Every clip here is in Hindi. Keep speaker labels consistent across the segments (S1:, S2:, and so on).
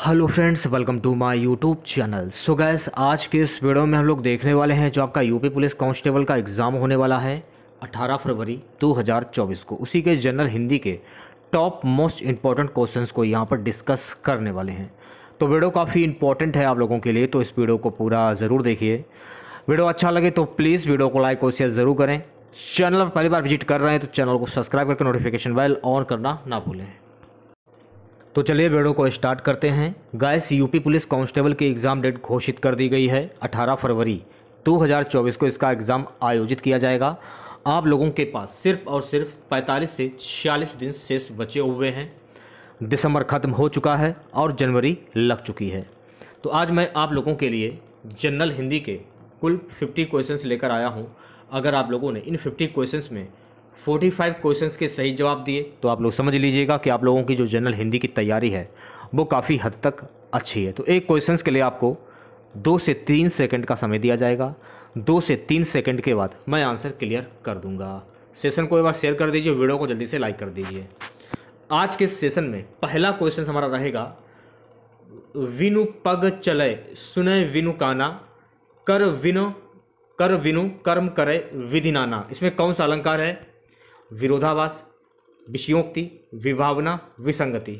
S1: hello friends welcome to my YouTube channel so guys आज के इस वीडियो में हम लोग देखने वाले हैं जो आपका यूपी पुलिस कांस्टेबल का एग्ज़ाम होने वाला है 18 फरवरी 2024 को उसी के जनरल हिंदी के टॉप मोस्ट इंपॉर्टेंट क्वेश्चंस को यहाँ पर डिस्कस करने वाले हैं तो वीडियो काफ़ी इंपॉर्टेंट है आप लोगों के लिए तो इस वीडियो को पूरा ज़रूर देखिए वीडियो अच्छा लगे तो प्लीज़ वीडियो को लाइक और शेयर ज़रूर करें चैनल पर पहली बार विजिट कर रहे हैं तो चैनल को सब्सक्राइब करके नोटिफिकेशन बेल ऑन करना ना भूलें तो चलिए वीडियो को स्टार्ट करते हैं गाइस यूपी पुलिस कांस्टेबल की एग्ज़ाम डेट घोषित कर दी गई है 18 फरवरी 2024 को इसका एग्ज़ाम आयोजित किया जाएगा आप लोगों के पास सिर्फ और सिर्फ 45 से 46 दिन शेष बचे हुए हैं दिसंबर ख़त्म हो चुका है और जनवरी लग चुकी है तो आज मैं आप लोगों के लिए जनरल हिंदी के कुल फिफ्टी क्वेश्चन लेकर आया हूँ अगर आप लोगों ने इन फिफ्टी क्वेश्चन में फोर्टी फाइव क्वेश्चन के सही जवाब दिए तो आप लोग समझ लीजिएगा कि आप लोगों की जो जनरल हिंदी की तैयारी है वो काफ़ी हद तक अच्छी है तो एक क्वेश्चन के लिए आपको दो से तीन सेकंड का समय दिया जाएगा दो से तीन सेकंड के बाद मैं आंसर क्लियर कर दूंगा सेशन को एक बार शेयर कर दीजिए वीडियो को जल्दी से लाइक कर दीजिए आज के सेशन में पहला क्वेश्चन हमारा रहेगा विनु पग चले सुनय विनु काना कर विनु कर विनु कर्म करे विधि नाना इसमें कौन सा अलंकार है विरोधाभास विषयोक्ति विभावना विसंगति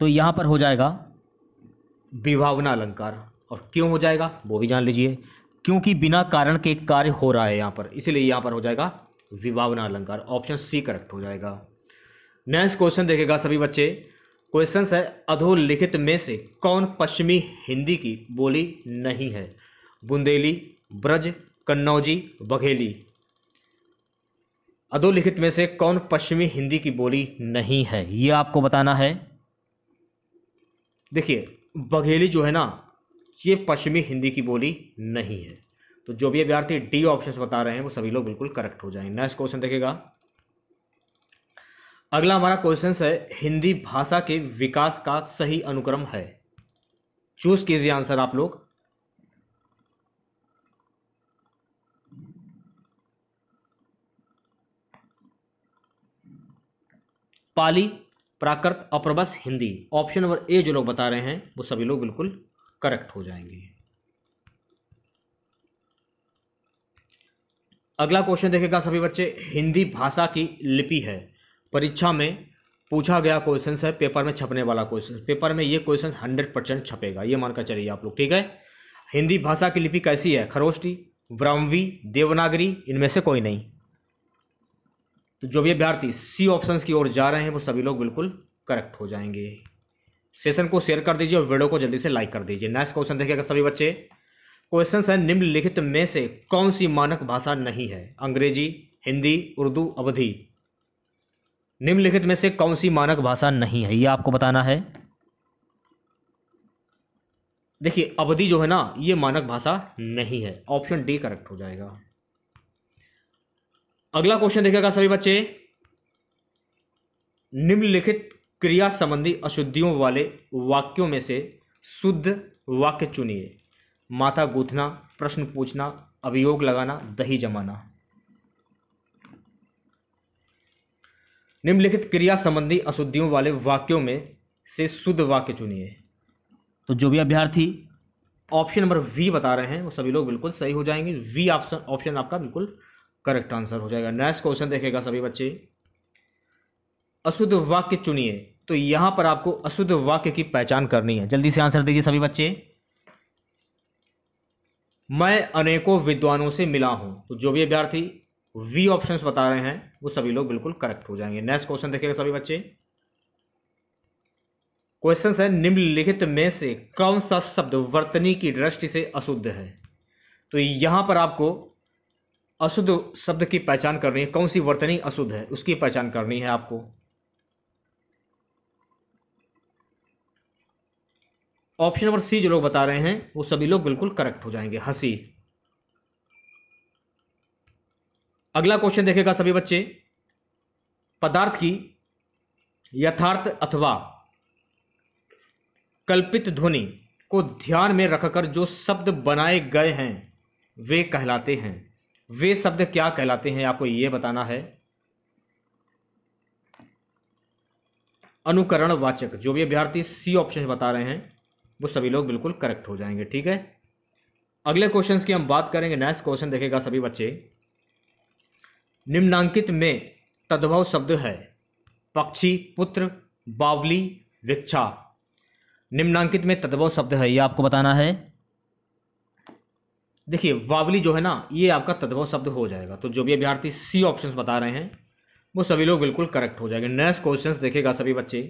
S1: तो यहां पर हो जाएगा विभावना अलंकार और क्यों हो जाएगा वो भी जान लीजिए क्योंकि बिना कारण के कार्य हो रहा है यहां पर इसीलिए यहां पर हो जाएगा विभावना अलंकार ऑप्शन सी करेक्ट हो जाएगा नेक्स्ट क्वेश्चन देखेगा सभी बच्चे क्वेश्चन है अधोलिखित में से कौन पश्चिमी हिंदी की बोली नहीं है बुंदेली ब्रज कन्नौजी बघेली अधोलिखित में से कौन पश्चिमी हिंदी की बोली नहीं है यह आपको बताना है देखिए बघेली जो है ना ये पश्चिमी हिंदी की बोली नहीं है तो जो भी अभ्यार्थी डी ऑप्शन बता रहे हैं वो सभी लोग बिल्कुल करेक्ट हो जाएंगे नेक्स्ट क्वेश्चन देखेगा अगला हमारा क्वेश्चन है हिंदी भाषा के विकास का सही अनुक्रम है चूज कीजिए आंसर आप लोग पाली प्राकृत अप्रबस हिंदी ऑप्शन नंबर ए जो लोग बता रहे हैं वो सभी लोग बिल्कुल करेक्ट हो जाएंगे अगला क्वेश्चन देखेगा सभी बच्चे हिंदी भाषा की लिपि है परीक्षा में पूछा गया क्वेश्चन है पेपर में छपने वाला क्वेश्चन पेपर में ये क्वेश्चन हंड्रेड परसेंट छपेगा ये मानकर चलिए आप लोग ठीक है हिंदी भाषा की लिपि कैसी है खरोष्टी ब्राह्मी देवनागरी इनमें से कोई नहीं तो जो भी अभ्यर्थी सी ऑप्शन की ओर जा रहे हैं वो सभी लोग बिल्कुल करेक्ट हो जाएंगे सेशन को शेयर कर दीजिए और वीडियो को जल्दी से लाइक कर दीजिए नेक्स्ट क्वेश्चन देखिएगा सभी बच्चे क्वेश्चन है निम्नलिखित में से कौन सी मानक भाषा नहीं है अंग्रेजी हिंदी उर्दू अवधि निम्नलिखित में से कौन सी मानक भाषा नहीं है ये आपको बताना है देखिए अवधि जो है ना ये मानक भाषा नहीं है ऑप्शन डी करेक्ट हो जाएगा अगला क्वेश्चन देखेगा सभी बच्चे निम्नलिखित क्रिया संबंधी अशुद्धियों वाले वाक्यों में से शुद्ध वाक्य चुनिए माथा गूंथना प्रश्न पूछना अभियोग लगाना दही जमाना निम्नलिखित क्रिया संबंधी अशुद्धियों वाले वाक्यों में से शुद्ध वाक्य चुनिए तो जो भी अभ्यर्थी ऑप्शन नंबर वी बता रहे हैं वो सभी लोग बिल्कुल सही हो जाएंगे वी ऑप्शन ऑप्शन आपका बिल्कुल करेक्ट आंसर हो जाएगा नेक्स्ट क्वेश्चन देखेगा सभी बच्चे अशुद्ध वाक्य चुनिए तो यहां पर आपको अशुद्ध वाक्य की पहचान करनी है जल्दी से आंसर दीजिए सभी बच्चे मैं अनेकों विद्वानों से मिला हूं तो जो भी अभ्यार्थी वी ऑप्शंस बता रहे हैं वो सभी लोग बिल्कुल करेक्ट हो जाएंगे नेक्स्ट क्वेश्चन देखेगा सभी बच्चे क्वेश्चन है निम्नलिखित में से कौन सा शब्द वर्तनी की दृष्टि से अशुद्ध है तो यहां पर आपको अशुद्ध शब्द की पहचान करनी है कौन सी वर्तनी अशुद्ध है उसकी पहचान करनी है आपको ऑप्शन नंबर सी जो लोग बता रहे हैं वो सभी लोग बिल्कुल करेक्ट हो जाएंगे हंसी अगला क्वेश्चन देखेगा सभी बच्चे पदार्थ की यथार्थ अथवा कल्पित ध्वनि को ध्यान में रखकर जो शब्द बनाए गए हैं वे कहलाते हैं वे शब्द क्या कहलाते हैं आपको ये बताना है अनुकरण वाचक जो भी अभ्यर्थी सी ऑप्शन बता रहे हैं वो सभी लोग बिल्कुल करेक्ट हो जाएंगे ठीक है अगले क्वेश्चन की हम बात करेंगे नेक्स्ट क्वेश्चन देखेगा सभी बच्चे निम्नांकित में तद्भव शब्द है पक्षी पुत्र बावली विक्षा निम्नांकित में तद्भव शब्द है ये आपको बताना है देखिए वावली जो है ना ये आपका तद्भव शब्द हो जाएगा तो जो भी अभ्यार्थी सी ऑप्शन बता रहे हैं वो सभी लोग बिल्कुल करेक्ट हो जाएंगे नेक्स्ट क्वेश्चन देखेगा सभी बच्चे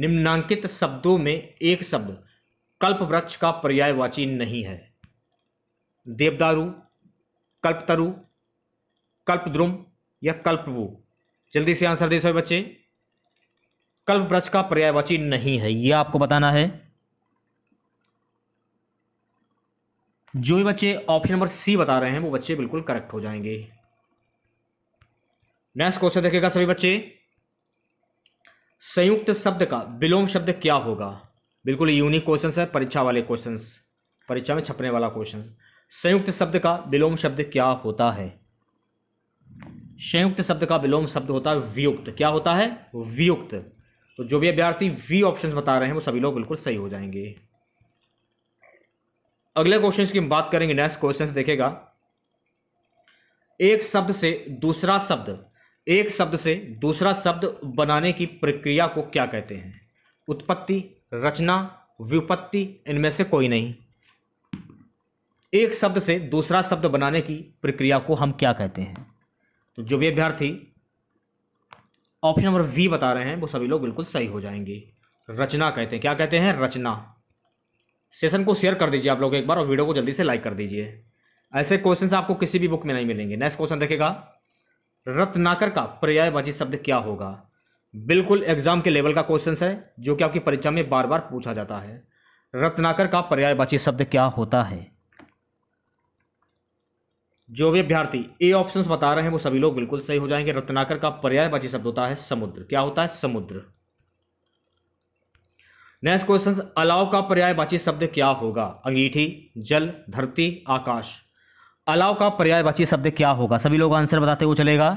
S1: निम्नांकित शब्दों में एक शब्द कल्प वृक्ष का पर्यायवाची नहीं है देवदारू कल्पतरु कल्पद्रुम या कल्पवु जल्दी से आंसर दे सभी बच्चे कल्प वृक्ष का पर्यायवाची नहीं है ये आपको बताना है जो भी बच्चे ऑप्शन नंबर सी बता रहे हैं वो बच्चे बिल्कुल करेक्ट हो जाएंगे नेक्स्ट क्वेश्चन देखेगा सभी बच्चे संयुक्त शब्द का विलोम शब्द क्या होगा बिल्कुल यूनिक क्वेश्चन है परीक्षा वाले क्वेश्चन परीक्षा में छपने वाला क्वेश्चन संयुक्त शब्द का विलोम शब्द क्या होता है संयुक्त शब्द का विलोम शब्द होता है वियुक्त क्या होता है वियुक्त तो जो भी अभ्यर्थी वी ऑप्शंस बता रहे हैं वो सभी लोग बिल्कुल सही हो जाएंगे अगले क्वेश्चन की हम बात करेंगे नेक्स्ट क्वेश्चन देखेगा एक शब्द से दूसरा शब्द एक शब्द से दूसरा शब्द बनाने की प्रक्रिया को क्या कहते हैं उत्पत्ति रचना व्युपत्ति इनमें से कोई नहीं एक शब्द से दूसरा शब्द बनाने की प्रक्रिया को हम क्या कहते हैं तो जो भी अभ्यर्थी ऑप्शन नंबर वी बता रहे हैं वो सभी लोग बिल्कुल सही हो जाएंगे रचना कहते हैं क्या कहते हैं रचना सेशन को शेयर कर दीजिए आप लोग एक बार और वीडियो को जल्दी से लाइक कर दीजिए ऐसे क्वेश्चन आपको किसी भी बुक में नहीं मिलेंगे नेक्स्ट क्वेश्चन देखेगा रत्नाकर का पर्यायवाची शब्द क्या होगा बिल्कुल एग्जाम के लेवल का क्वेश्चन है जो कि आपकी परीक्षा में बार बार पूछा जाता है रत्नाकर का पर्यायवाची शब्द क्या होता है जो भी अभ्यार्थी ए ऑप्शंस बता रहे हैं वो सभी लोग बिल्कुल सही हो जाएंगे रत्नाकर का पर्यायवाची शब्द होता है समुद्र क्या होता है समुद्र नेक्स्ट क्वेश्चन अलाव का पर्यायवाची शब्द क्या होगा अंगीठी जल धरती आकाश अलाव का पर्यायवाची शब्द क्या होगा सभी लोग आंसर बताते हुए चलेगा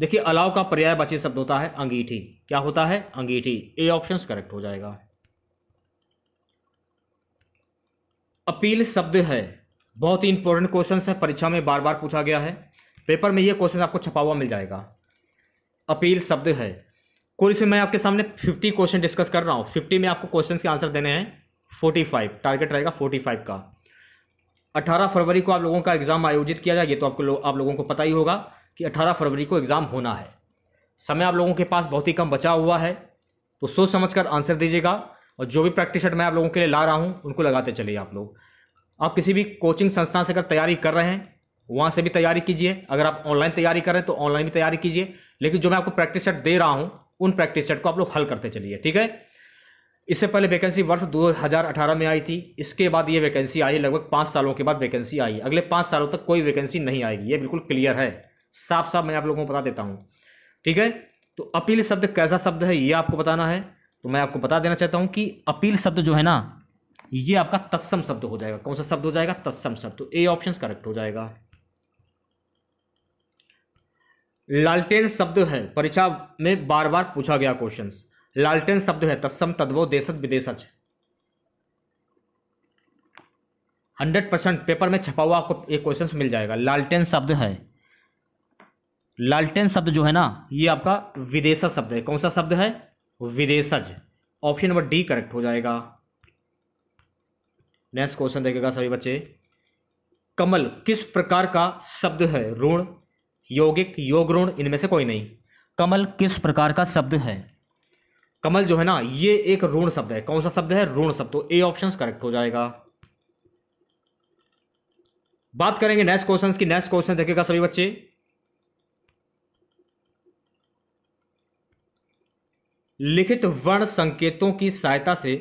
S1: देखिए अलाव का पर्यायवाची शब्द होता है अंगीठी क्या होता है अंगीठी ए ऑप्शन करेक्ट हो जाएगा अपील शब्द है बहुत ही इंपॉर्टेंट क्वेश्चन है परीक्षा में बार बार पूछा गया है पेपर में यह क्वेश्चन आपको छपा हुआ मिल जाएगा अपील शब्द है कुल से मैं आपके सामने 50 क्वेश्चन डिस्कस कर रहा हूँ 50 में आपको क्वेश्चंस के आंसर देने हैं 45 टारगेट रहेगा 45 का 18 फरवरी को आप लोगों का एग्ज़ाम आयोजित किया जाए ये तो आपको लो, आप लोगों को पता ही होगा कि 18 फरवरी को एग्ज़ाम होना है समय आप लोगों के पास बहुत ही कम बचा हुआ है तो सोच समझ कर आंसर दीजिएगा और जो भी प्रैक्टिस शर्ट मैं आप लोगों के लिए ला रहा हूँ उनको लगाते चलिए आप लोग आप किसी भी कोचिंग संस्थान से अगर तैयारी कर रहे हैं वहाँ से भी तैयारी कीजिए अगर आप ऑनलाइन तैयारी कर रहे हैं तो ऑनलाइन भी तैयारी कीजिए लेकिन जो मैं आपको प्रैक्टिस शर्ट दे रहा हूँ उन प्रैक्टिस सेट को आप लोग हल करते चलिए ठीक है इससे पहले वैकेंसी वर्ष 2018 में आई थी इसके बाद ये वैकेंसी आई लगभग पाँच सालों के बाद वैकेंसी आई अगले पाँच सालों तक कोई वैकेंसी नहीं आएगी ये बिल्कुल क्लियर है साफ साफ मैं आप लोगों को बता देता हूँ ठीक है तो अपील शब्द कैसा शब्द है ये आपको बताना है तो मैं आपको बता देना चाहता हूँ कि अपील शब्द जो है ना ये आपका तत्सम शब्द हो जाएगा कौन सा शब्द हो जाएगा तत्सम शब्द तो ए ऑप्शन करेक्ट हो जाएगा लालटेन शब्द है परीक्षा में बार बार पूछा गया क्वेश्चन लालटेन शब्द है तत्सम तद्वो देशत विदेशज हंड्रेड परसेंट पेपर में छपा हुआ आपको ये क्वेश्चन मिल जाएगा लालटेन शब्द है लालटेन शब्द जो है ना ये आपका विदेशा शब्द है कौन सा शब्द है विदेशज ऑप्शन नंबर डी करेक्ट हो जाएगा नेक्स्ट क्वेश्चन देखेगा सभी बच्चे कमल किस प्रकार का शब्द है ऋण यौगिक योग ऋण इनमें से कोई नहीं कमल किस प्रकार का शब्द है कमल जो है ना ये एक ऋण शब्द है कौन सा शब्द है ऋण शब्द तो ए ऑप्शन करेक्ट हो जाएगा बात करेंगे नेक्स्ट क्वेश्चन की नेक्स्ट क्वेश्चन देखेगा सभी बच्चे लिखित वर्ण संकेतों की सहायता से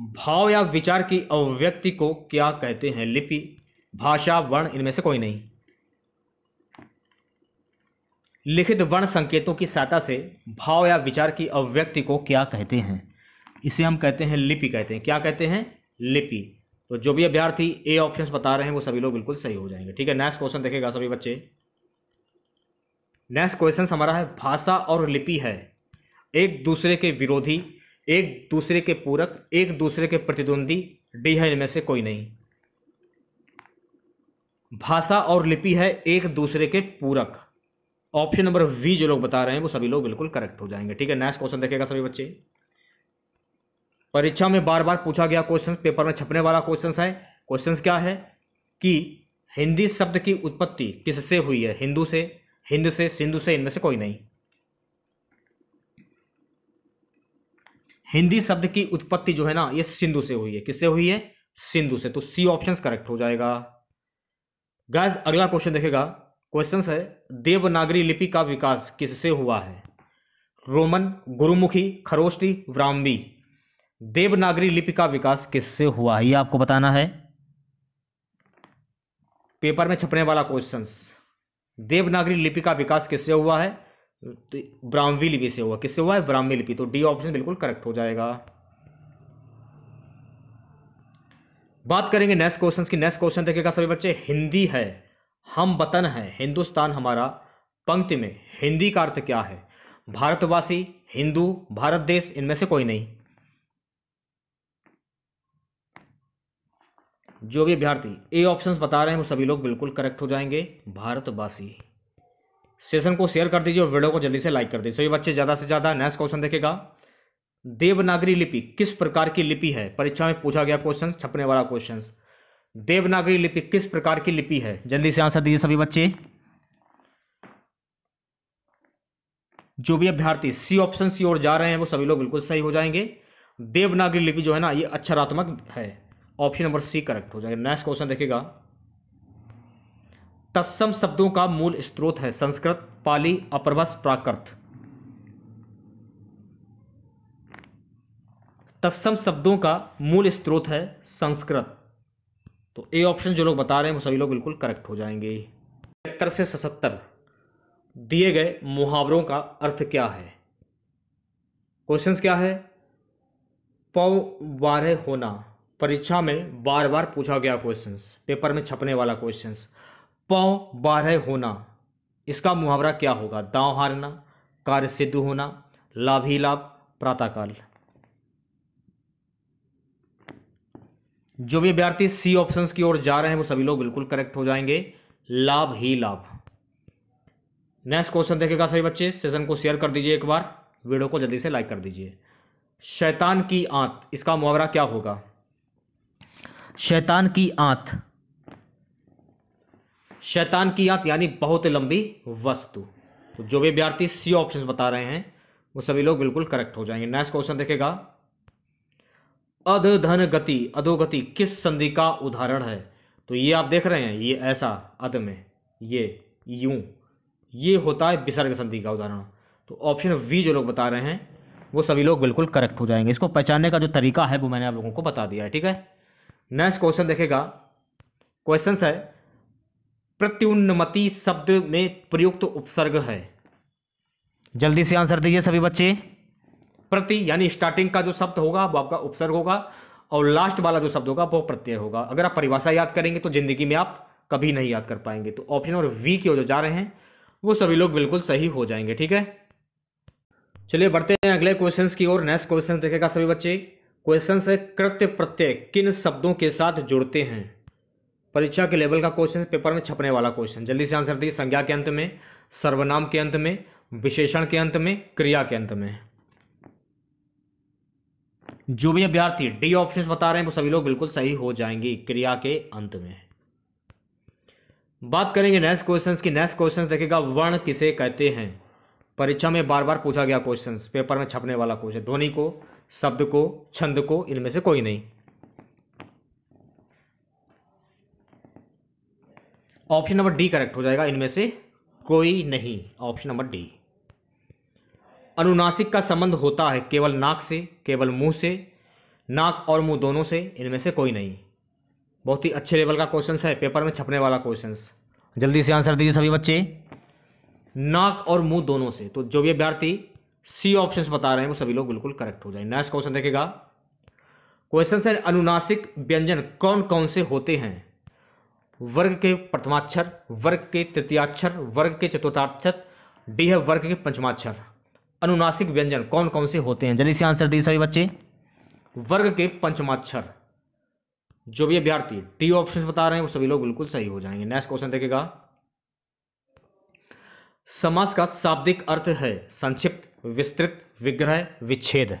S1: भाव या विचार की अभिव्यक्ति को क्या कहते हैं लिपि भाषा वर्ण इनमें से कोई नहीं लिखित वर्ण संकेतों की सहायता से भाव या विचार की अव्यक्ति को क्या कहते हैं इसे हम कहते हैं लिपि कहते हैं क्या कहते हैं लिपि तो जो भी अभ्यार्थी ए ऑप्शंस बता रहे हैं वो सभी लोग बिल्कुल सही हो जाएंगे ठीक है नेक्स्ट क्वेश्चन देखेगा सभी बच्चे नेक्स्ट क्वेश्चन हमारा है भाषा और लिपि है एक दूसरे के विरोधी एक दूसरे के पूरक एक दूसरे के प्रतिद्वंदी डी है इनमें से कोई नहीं भाषा और लिपि है एक दूसरे के पूरक ऑप्शन नंबर वी जो लोग बता रहे हैं वो सभी लोग बिल्कुल करेक्ट हो जाएंगे ठीक है नेक्स्ट क्वेश्चन देखेगा सभी बच्चे परीक्षा में बार बार पूछा गया क्वेश्चन पेपर में छपने वाला क्वेश्चन है क्वेश्चन क्या है कि हिंदी शब्द की उत्पत्ति किससे हुई है हिंदू से हिंद से सिंधु से इनमें से कोई नहीं हिंदी शब्द की उत्पत्ति जो है ना ये सिंधु से हुई है किससे हुई है सिंधु से तो सी ऑप्शन करेक्ट हो जाएगा गैस अगला क्वेश्चन देखेगा क्वेश्चन है देवनागरी लिपि का विकास किससे हुआ है रोमन गुरुमुखी खरोष्टी ब्राह्मी देवनागरी लिपि का विकास किससे हुआ है ये आपको बताना है पेपर में छपने वाला क्वेश्चन देवनागरी लिपि का विकास किससे हुआ है तो ब्राह्मी लिपि से हुआ किससे हुआ है ब्राह्मी लिपि तो डी ऑप्शन बिल्कुल करेक्ट हो जाएगा बात करेंगे नेक्स्ट क्वेश्चन की नेक्स्ट क्वेश्चन देखिएगा सभी बच्चे हिंदी है हम वतन हैं हिंदुस्तान हमारा पंक्ति में हिंदी का अर्थ क्या है भारतवासी हिंदू भारत देश इनमें से कोई नहीं जो भी अभ्यर्थी ए ऑप्शंस बता रहे हैं वो सभी लोग बिल्कुल करेक्ट हो जाएंगे भारतवासी सेशन को शेयर कर दीजिए और वीडियो को जल्दी से लाइक कर दीजिए सभी बच्चे ज़्यादा से ज़्यादा नेक्स्ट क्वेश्चन देखेगा देवनागरी लिपि किस प्रकार की लिपि है परीक्षा में पूछा गया क्वेश्चन छपने वाला क्वेश्चन देवनागरी लिपि किस प्रकार की लिपि है जल्दी से आंसर दीजिए सभी बच्चे जो भी अभ्यर्थी सी ऑप्शन सी ओर जा रहे हैं वो सभी लोग बिल्कुल सही हो जाएंगे देवनागरी लिपि जो है ना ये अक्षरात्मक है ऑप्शन नंबर सी करेक्ट हो जाएगा नेक्स्ट क्वेश्चन देखिएगा तत्सम शब्दों का मूल स्त्रोत है संस्कृत पाली अपरभस प्राकृत तत्सम शब्दों का मूल स्त्रोत है संस्कृत तो ए ऑप्शन जो लोग बता रहे हैं वो सभी लोग बिल्कुल करेक्ट हो जाएंगे सत्तर से सतहत्तर दिए गए मुहावरों का अर्थ क्या है क्वेश्चंस क्या है पौ वारे होना परीक्षा में बार बार पूछा गया क्वेश्चंस पेपर में छपने वाला क्वेश्चंस पौ बारह होना इसका मुहावरा क्या होगा दांव हारना कार्य सिद्ध होना लाभ ही लाभ प्रातःकाल जो भी अभ्यर्थी सी ऑप्शन की ओर जा रहे हैं वो सभी लोग बिल्कुल करेक्ट हो जाएंगे लाभ ही लाभ नेक्स्ट क्वेश्चन देखेगा सभी बच्चे सेशन को शेयर कर दीजिए एक बार वीडियो को जल्दी से लाइक कर दीजिए शैतान की आंत इसका मुहावरा क्या होगा शैतान की आंत शैतान की आंत यानी बहुत लंबी वस्तु तो जो भी अभ्यर्थी सी ऑप्शन बता रहे हैं वो सभी लोग बिल्कुल करेक्ट हो जाएंगे नेक्स्ट क्वेश्चन देखेगा अधन गति अधोगति किस संधि का उदाहरण है तो ये आप देख रहे हैं ये ऐसा अध में ये यूं ये होता है विसर्ग संधि का उदाहरण तो ऑप्शन वी जो लोग बता रहे हैं वो सभी लोग बिल्कुल करेक्ट हो जाएंगे इसको पहचानने का जो तरीका है वो मैंने आप लोगों को बता दिया है ठीक है नेक्स्ट क्वेश्चन देखेगा क्वेश्चन है प्रत्युन्नमति शब्द में प्रयुक्त उपसर्ग है जल्दी से आंसर दीजिए सभी बच्चे प्रति यानी स्टार्टिंग का जो शब्द होगा वो आपका उपसर्ग होगा और लास्ट वाला जो शब्द होगा वो प्रत्यय होगा अगर आप परिभाषा याद करेंगे तो जिंदगी में आप कभी नहीं याद कर पाएंगे तो ऑप्शन और वी की ओर जो जा रहे हैं वो सभी लोग बिल्कुल सही हो जाएंगे ठीक है चलिए बढ़ते हैं अगले क्वेश्चन की ओर नेक्स्ट क्वेश्चन देखेगा सभी बच्चे क्वेश्चन है कृत्य प्रत्यय किन शब्दों के साथ जुड़ते हैं परीक्षा के लेवल का क्वेश्चन पेपर में छपने वाला क्वेश्चन जल्दी से आंसर दीजिए संज्ञा के अंत में सर्वनाम के अंत में विशेषण के अंत में क्रिया के अंत में जो भी अभ्यर्थी डी ऑप्शन बता रहे हैं वो सभी लोग बिल्कुल सही हो जाएंगे क्रिया के अंत में बात करेंगे नेक्स्ट क्वेश्चंस की नेक्स्ट क्वेश्चंस देखेगा वर्ण किसे कहते हैं परीक्षा में बार बार पूछा गया क्वेश्चंस पेपर में छपने वाला क्वेश्चन ध्वनि को शब्द को छंद को इनमें से कोई नहीं ऑप्शन नंबर डी करेक्ट हो जाएगा इनमें से कोई नहीं ऑप्शन नंबर डी अनुनासिक का संबंध होता है केवल नाक से केवल मुंह से नाक और मुंह दोनों से इनमें से कोई नहीं बहुत ही अच्छे लेवल का क्वेश्चन है पेपर में छपने वाला क्वेश्चन जल्दी से आंसर दीजिए सभी बच्चे नाक और मुंह दोनों से तो जो भी अभ्यर्थी सी ऑप्शंस बता रहे हैं वो सभी लोग बिल्कुल करेक्ट हो जाए नेक्स्ट क्वेश्चन देखेगा क्वेश्चन है अनुनासिक व्यंजन कौन कौन से होते हैं वर्ग के प्रथमाक्षर वर्ग के तृतीयाक्षर वर्ग के चतुर्थाक्षर डी है वर्ग के पंचमाक्षर अनुनासिक व्यंजन कौन कौन से होते हैं जल्दी से आंसर दिए सभी बच्चे वर्ग के पंचमाक्षर जो भी अभ्यार्थी टी ऑप्शन बता रहे हैं वो सभी लोग बिल्कुल सही हो जाएंगे नेक्स्ट क्वेश्चन देखेगा समास का शाब्दिक अर्थ है संक्षिप्त विस्तृत विग्रह विच्छेद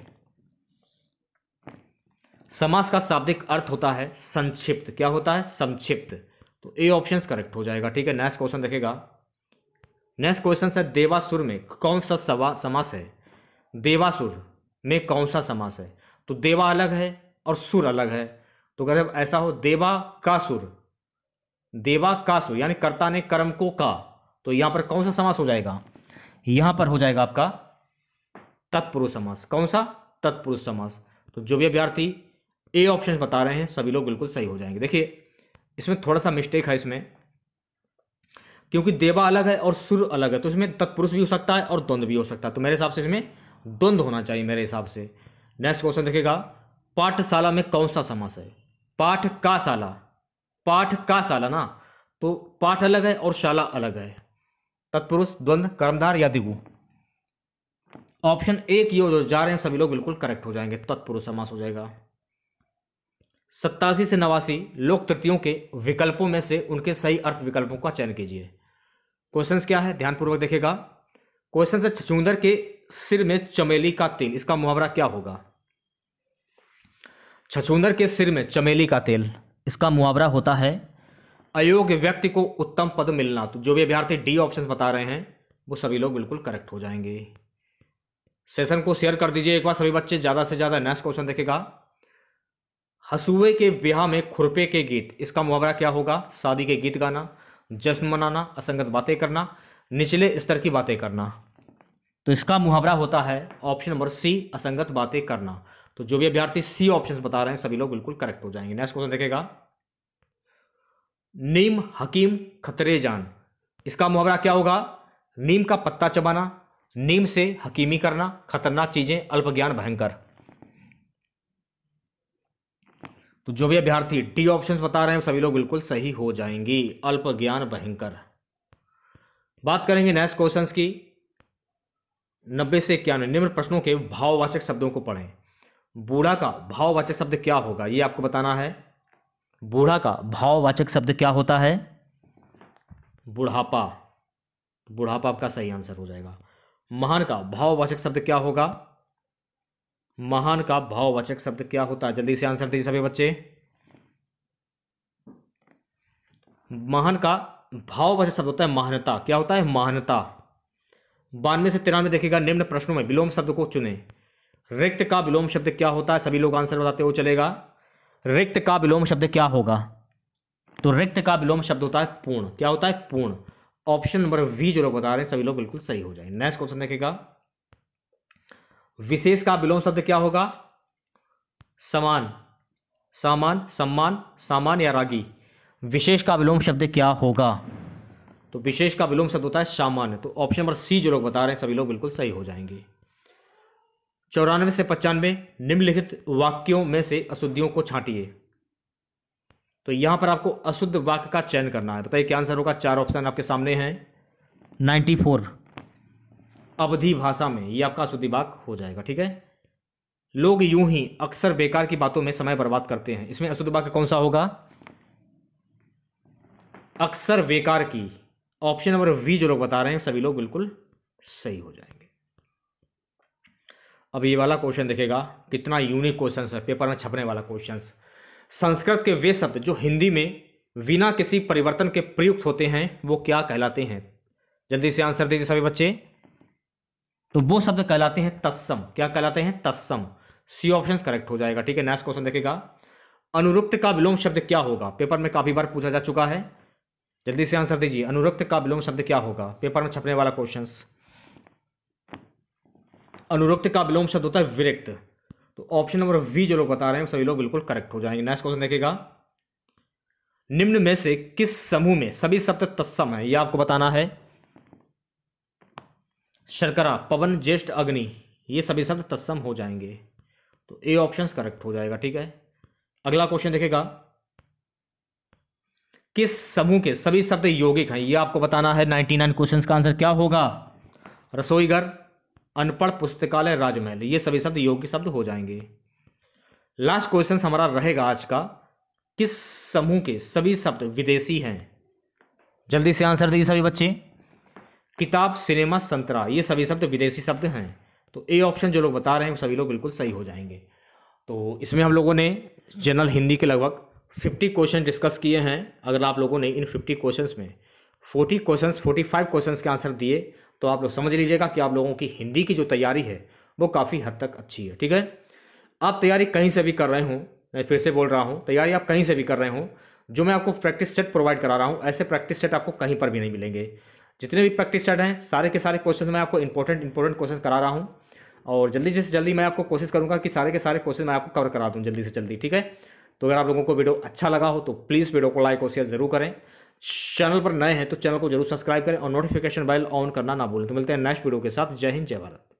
S1: समास का शाब्दिक अर्थ होता है संक्षिप्त क्या होता है संक्षिप्त तो ए ऑप्शन करेक्ट हो जाएगा ठीक है नेक्स्ट क्वेश्चन देखेगा नेक्स्ट क्वेश्चन है देवासुर में कौन सा सवा समास है देवासुर में कौन सा समास है तो देवा अलग है और सुर अलग है तो अगर ऐसा हो देवा का सुर देवा का सुर यानी कर्ता ने कर्म को का तो यहां पर कौन सा समास हो जाएगा यहां पर हो जाएगा आपका तत्पुरुष समास कौन सा तत्पुरुष समास तो जो भी अभ्यर्थी ए ऑप्शन बता रहे हैं सभी लोग बिल्कुल सही हो जाएंगे देखिए इसमें थोड़ा सा मिस्टेक है इसमें क्योंकि देवा अलग है और सुर अलग है तो इसमें तत्पुरुष भी हो सकता है और द्वंद्व भी हो सकता है तो मेरे हिसाब से इसमें द्वंद्व होना चाहिए मेरे हिसाब से नेक्स्ट क्वेश्चन देखेगा पाठशाला में कौन सा समास है पाठ का शाला पाठ का शाला ना तो पाठ अलग है और शाला अलग है तत्पुरुष द्वंद्व कर्मधार या दिगु ऑप्शन ए की ओर जा रहे हैं सभी लोग बिल्कुल करेक्ट हो जाएंगे तत्पुरुष समास हो जाएगा सत्तासी से नवासी लोक तृतीयों के विकल्पों में से उनके सही अर्थ विकल्पों का चयन कीजिए क्वेश्चन क्या है ध्यानपूर्वक देखेगा क्वेश्चन है छछूंदर के सिर में चमेली का तेल इसका मुहावरा क्या होगा छछूंदर के सिर में चमेली का तेल इसका मुहावरा होता है अयोग्य व्यक्ति को उत्तम पद मिलना तो जो भी अभ्यार्थी डी ऑप्शन बता रहे हैं वो सभी लोग बिल्कुल करेक्ट हो जाएंगे सेशन को शेयर कर दीजिए एक बार सभी बच्चे ज़्यादा से ज़्यादा नेक्स्ट क्वेश्चन देखेगा हसुए के ब्याह में खुरपे के गीत इसका मुहावरा क्या होगा शादी के गीत गाना जश्न मनाना असंगत बातें करना निचले स्तर की बातें करना तो इसका मुहावरा होता है ऑप्शन नंबर सी असंगत बातें करना तो जो भी अभ्यर्थी सी ऑप्शन बता रहे हैं सभी लोग बिल्कुल करेक्ट हो जाएंगे नेक्स्ट क्वेश्चन देखेगा नीम हकीम खतरे जान इसका मुहावरा क्या होगा नीम का पत्ता चबाना नीम से हकीमी करना खतरनाक चीजें अल्प ज्ञान भयंकर तो जो भी अभ्यर्थी डी ऑप्शन बता रहे हैं सभी लोग बिल्कुल सही हो जाएंगी अल्प ज्ञान भयंकर बात करेंगे नेक्स्ट क्वेश्चन की नब्बे से इक्यानवे निम्न प्रश्नों के भाववाचक शब्दों को पढ़ें बूढ़ा का भाववाचक शब्द क्या होगा ये आपको बताना है बूढ़ा का भाववाचक शब्द क्या होता है बुढ़ापा बुढ़ापा आपका सही आंसर हो जाएगा महान का भाववाचक शब्द क्या होगा महान का भाववाचक शब्द क्या होता है जल्दी से आंसर दीजिए सभी बच्चे महान का भाववाचक शब्द होता है महानता क्या होता है महानता बानवे से तिरानवे देखिएगा निम्न प्रश्नों में विलोम शब्द को चुने रिक्त का विलोम शब्द क्या होता है सभी लोग आंसर बताते हो चलेगा रिक्त का विलोम शब्द क्या होगा तो रिक्त का विलोम शब्द होता है पूर्ण क्या होता है पूर्ण ऑप्शन नंबर वी जो लोग बता रहे हैं सभी लोग बिल्कुल सही हो जाए नेक्स्ट क्वेश्चन देखेगा विशेष का विलोम शब्द क्या होगा समान सामान सम्मान सामान या रागी विशेष का विलोम शब्द क्या होगा तो विशेष का विलोम शब्द होता है सामान्य तो ऑप्शन नंबर सी जो लोग बता रहे हैं सभी लोग बिल्कुल सही हो जाएंगे चौरानवे से पचानवे निम्नलिखित वाक्यों में से अशुद्धियों को छांटिए तो यहां पर आपको अशुद्ध वाक्य का चयन करना है बताइए क्या आंसर होगा चार ऑप्शन आपके सामने हैं नाइन्टी फोर अवधि भाषा में ये आपका शुद्धि वाक हो जाएगा ठीक है लोग यूं ही अक्सर बेकार की बातों में समय बर्बाद करते हैं इसमें अशुद्ध वाक्य कौन सा होगा अक्सर बेकार की ऑप्शन नंबर वी जो लोग बता रहे हैं सभी लोग बिल्कुल सही हो जाएंगे अब ये वाला क्वेश्चन देखेगा कितना यूनिक क्वेश्चन है पेपर में छपने वाला क्वेश्चन संस्कृत के वे शब्द जो हिंदी में बिना किसी परिवर्तन के प्रयुक्त होते हैं वो क्या कहलाते हैं जल्दी से आंसर दीजिए सभी बच्चे तो वो शब्द कहलाते हैं तत्सम क्या कहलाते हैं तत्सम सी ऑप्शन करेक्ट हो जाएगा ठीक है नेक्स्ट क्वेश्चन देखेगा अनुरुक्त का विलोम शब्द क्या होगा पेपर में काफ़ी बार पूछा जा चुका है जल्दी से आंसर दीजिए अनुरुक्त का विलोम शब्द क्या होगा पेपर में छपने वाला क्वेश्चन अनुरुक्त का विलोम शब्द होता है विरक्त तो ऑप्शन नंबर वी जो लोग बता रहे हैं सभी लोग बिल्कुल करेक्ट हो जाएंगे नेक्स्ट क्वेश्चन देखेगा निम्न में से किस समूह में सभी शब्द तत्सम है यह आपको बताना है शर्करा पवन ज्येष्ठ अग्नि ये सभी शब्द तत्सम हो जाएंगे तो ए ऑप्शन करेक्ट हो जाएगा ठीक है अगला क्वेश्चन देखेगा किस समूह के सभी शब्द यौगिक हैं ये आपको बताना है 99 नाइन क्वेश्चन का आंसर क्या होगा रसोई घर अनपढ़ पुस्तकालय राजमहल ये सभी शब्द यौगिक शब्द हो जाएंगे लास्ट क्वेश्चन हमारा रहेगा आज का किस समूह के सभी शब्द विदेशी हैं जल्दी से आंसर दीजिए सभी बच्चे किताब सिनेमा संतरा ये सभी शब्द विदेशी शब्द हैं तो ए ऑप्शन जो लोग बता रहे हैं सभी लोग बिल्कुल सही हो जाएंगे तो इसमें हम लोगों ने जनरल हिंदी के लगभग फिफ्टी क्वेश्चन डिस्कस किए हैं अगर आप लोगों ने इन फिफ्टी क्वेश्चन में forty question forty five question के आंसर दिए तो आप लोग समझ लीजिएगा कि आप लोगों की हिंदी की जो तैयारी है वो काफ़ी हद तक अच्छी है ठीक है आप तैयारी कहीं से भी कर रहे हो मैं फिर से बोल रहा हूँ तैयारी आप कहीं से भी कर रहे हो जो मैं आपको प्रैक्टिस सेट प्रोवाइड करा रहा हूँ ऐसे प्रैक्टिस सेट आपको कहीं पर भी नहीं मिलेंगे जितने भी प्रैक्टिस सेट हैं सारे के सारे क्वेश्चन मैं आपको इंपॉर्टेंट इंपॉर्टेंट क्वेश्चन करा रहा हूँ और जल्दी से जल्दी मैं आपको कोशिश करूँगा कि सारे के सारे क्वेश्चन मैं आपको कवर करा दूँ जल्दी से जल्दी ठीक है तो अगर आप लोगों को वीडियो अच्छा लगा हो तो प्लीज़ वीडियो को लाइक और शेयर जरूर करें चैनल पर नए हैं तो चैनल को जरूर सब्सक्राइब करें और नोटिफिकेशन बेल ऑन करना ना भूलें तो मिलते हैं नेक्स्ट वीडियो के साथ जय हिंद जय भारत